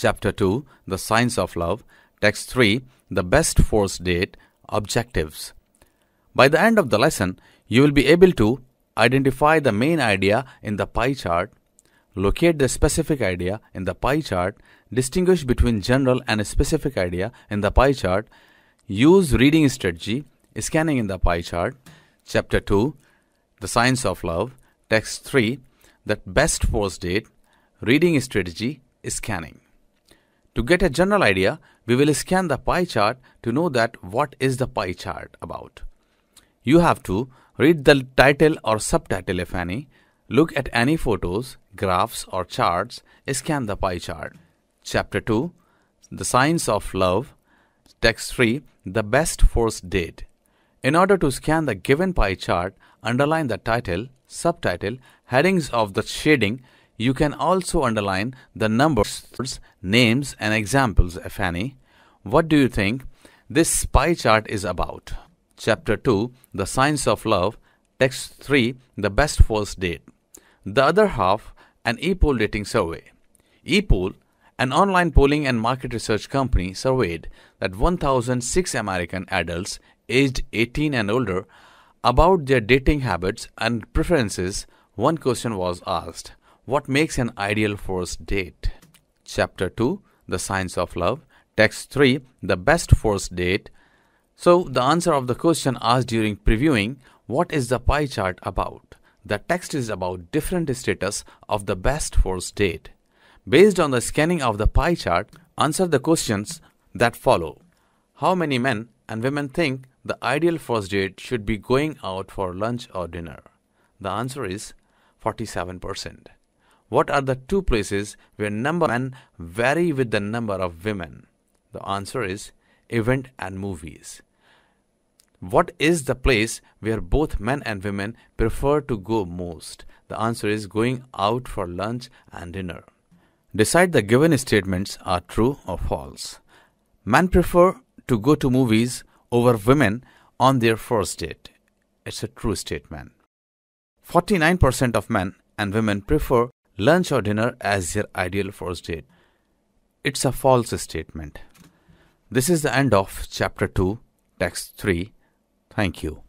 Chapter 2 The Science of Love, Text 3 The Best First Date Objectives. By the end of the lesson, you will be able to identify the main idea in the pie chart, locate the specific idea in the pie chart, distinguish between general and specific idea in the pie chart, use reading strategy, scanning in the pie chart, chapter 2, the science of love, text 3, that best first date, reading strategy, scanning. To get a general idea, we will scan the pie chart to know that what is the pie chart about. You have to read the title or subtitle if any, look at any photos, graphs or charts, scan the pie chart. Chapter 2 The Science of Love Text 3 The Best First Date In order to scan the given pie chart, underline the title, subtitle, headings of the shading you can also underline the numbers, names and examples, if any. What do you think this pie chart is about? Chapter 2, The Science of Love, Text 3, The Best First Date. The other half, an ePoll dating survey. ePoll, an online polling and market research company, surveyed that 1,006 American adults aged 18 and older about their dating habits and preferences. One question was asked what makes an ideal first date? Chapter 2 The Science of Love. Text 3 The Best First Date. So, the answer of the question asked during previewing What is the pie chart about? The text is about different status of the best first date. Based on the scanning of the pie chart, answer the questions that follow. How many men and women think the ideal first date should be going out for lunch or dinner? The answer is 47%. What are the two places where number of men vary with the number of women? The answer is event and movies. What is the place where both men and women prefer to go most? The answer is going out for lunch and dinner. Decide the given statements are true or false. Men prefer to go to movies over women on their first date. It's a true statement. 49% of men and women prefer lunch or dinner as your ideal first date. It's a false statement. This is the end of chapter 2, text 3. Thank you.